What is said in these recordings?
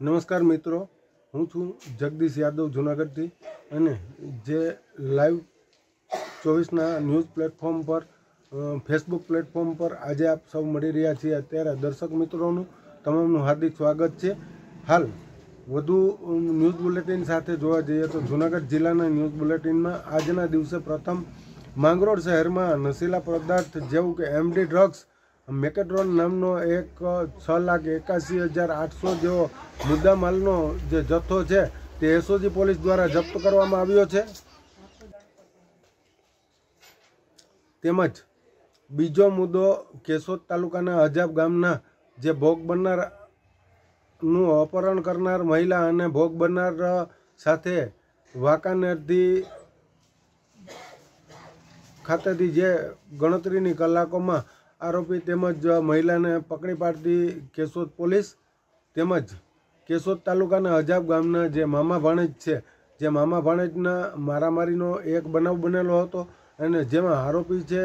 નમસ્કાર મિત્રો હું છું જગદીશ યાદવ જુનાગઢથી અને જે લાઈવ ચોવીસના ન્યૂઝ પ્લેટફોર્મ પર ફેસબુક પ્લેટફોર્મ પર આજે આપ સૌ મળી રહ્યા છીએ ત્યારે દર્શક મિત્રોનું તમામનું હાર્દિક સ્વાગત છે હાલ વધુ ન્યૂઝ બુલેટિન સાથે જોવા જઈએ તો જૂનાગઢ જિલ્લાના ન્યૂઝ બુલેટિનમાં આજના દિવસે પ્રથમ માંગરોળ શહેરમાં નશીલા પદાર્થ જેવું કે એમડી ડ્રગ્સ મેકેડ્રોન નામનો એક છ લાખ એકાસી હજાર આઠસો જેવો મુદ્દામાલનો જે જથ્થો છે તે એસઓજી પોલીસ દ્વારા જપ્ત કરવામાં આવ્યો છે તેમજ બીજો મુદ્દો કેશોદ તાલુકાના અજાબ ગામના જે ભોગ બનનાર નું અપહરણ કરનાર મહિલા અને ભોગ બનનાર સાથે વાંકાનેરથી ખાતેથી જે ગણતરીની કલાકોમાં આરોપી તેમજ મહિલાને પકડી પાડતી કેશોદ પોલીસ તેમજ કેશોદ તાલુકાના અજાબ ગામના જે મામા ભાણેજ છે જે મામા ભાણેજના મારામારીનો એક બનાવ બનેલો હતો અને જેમાં આરોપી છે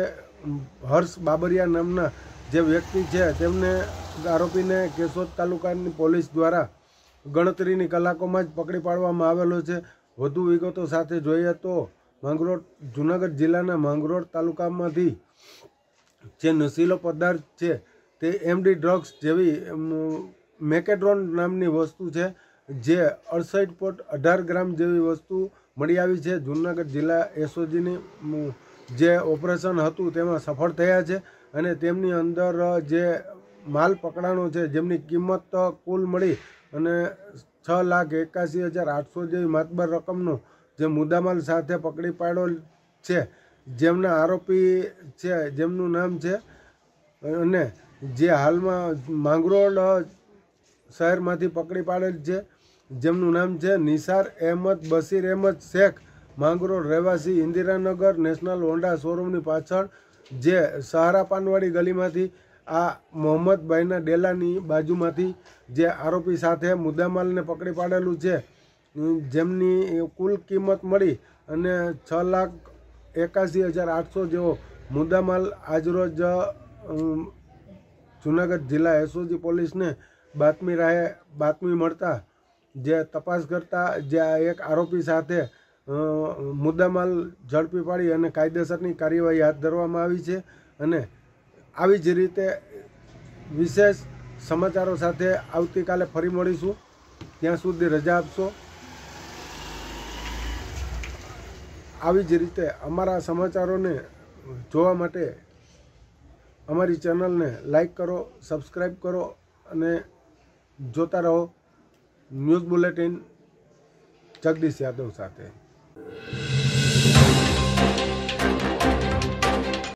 હર્ષ બાબરિયા નામના જે વ્યક્તિ છે તેમને આરોપીને કેશોદ તાલુકાની પોલીસ દ્વારા ગણતરીની કલાકોમાં જ પકડી પાડવામાં આવેલો છે વધુ વિગતો સાથે જોઈએ તો માંગરોળ જુનાગઢ જિલ્લાના માંગરોળ તાલુકામાંથી જે નશીલો પદાર્થ છે તે એમડી ડ્રગ્સ જેવી મેકેડ્રોન નામની વસ્તુ છે જે અડસઠ પોટ અઢાર ગ્રામ જેવી વસ્તુ મળી આવી છે જૂનાગઢ જિલ્લા એસઓજીની જે ઓપરેશન હતું તેમાં સફળ થયા છે અને તેમની અંદર જે માલ પકડાણો છે જેમની કિંમત કુલ મળી અને છ લાખ એકાસી હજાર આઠસો જેવી માતબર રકમનો જે મુદ્દામાલ સાથે પકડી પાડ્યો છે જેમના આરોપી છે જેમનું નામ છે અને જે હાલમાં માંગરોળ શહેરમાંથી પકડી પાડેલ છે જેમનું નામ છે નિસાર અહેમદ બશીર અહેમદ શેખ માંગરોળ રહેવાસી ઇન્દિરાનગર નેશનલ હોન્ડા શોરૂમની પાછળ જે સહારા પાનવાડી ગલીમાંથી આ મોહમ્મદભાઈના ડેલાની બાજુમાંથી જે આરોપી સાથે મુદ્દામાલને પકડી પાડેલું છે જેમની કુલ કિંમત મળી અને છ લાખ એકાસી હજાર આઠસો જેવો મુદ્દામાલ આજરોજ જુનાગઢ જિલ્લા એસઓજી પોલીસને બાતમી રાહે બાતમી મળતા જે તપાસ કરતા જે એક આરોપી સાથે મુદ્દામાલ ઝડપી પાડી અને કાયદેસરની કાર્યવાહી હાથ ધરવામાં આવી છે અને આવી જ રીતે વિશેષ સમાચારો સાથે આવતીકાલે ફરી મળીશું ત્યાં સુધી રજા આપશો આવી જ રીતે અમારા સમાચારોને જોવા માટે અમારી ચેનલને લાઈક કરો સબસ્ક્રાઈબ કરો અને જોતા રહો ન્યૂઝ બુલેટિન જગદીશ યાદવ સાથે